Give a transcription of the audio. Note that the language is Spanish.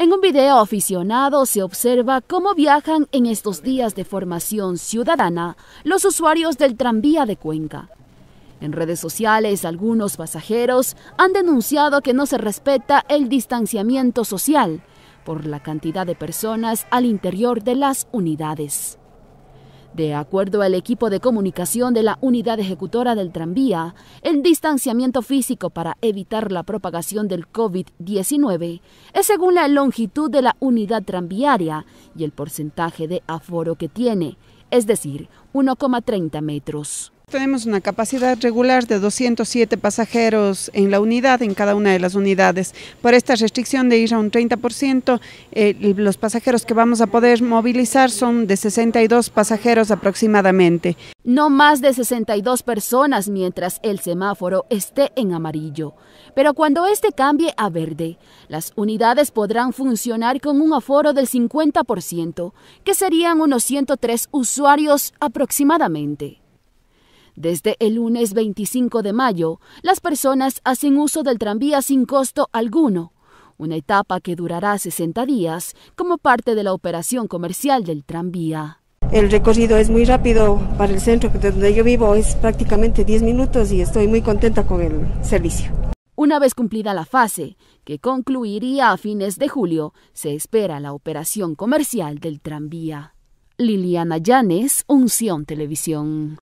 En un video aficionado se observa cómo viajan en estos días de formación ciudadana los usuarios del tranvía de Cuenca. En redes sociales algunos pasajeros han denunciado que no se respeta el distanciamiento social por la cantidad de personas al interior de las unidades. De acuerdo al equipo de comunicación de la unidad ejecutora del tranvía, el distanciamiento físico para evitar la propagación del COVID-19 es según la longitud de la unidad tranviaria y el porcentaje de aforo que tiene, es decir, 1,30 metros. Tenemos una capacidad regular de 207 pasajeros en la unidad, en cada una de las unidades. Por esta restricción de ir a un 30%, eh, los pasajeros que vamos a poder movilizar son de 62 pasajeros aproximadamente. No más de 62 personas mientras el semáforo esté en amarillo. Pero cuando este cambie a verde, las unidades podrán funcionar con un aforo del 50%, que serían unos 103 usuarios aproximadamente. Desde el lunes 25 de mayo, las personas hacen uso del tranvía sin costo alguno, una etapa que durará 60 días como parte de la operación comercial del tranvía. El recorrido es muy rápido para el centro donde yo vivo, es prácticamente 10 minutos y estoy muy contenta con el servicio. Una vez cumplida la fase, que concluiría a fines de julio, se espera la operación comercial del tranvía. Liliana Llanes, Unción Televisión.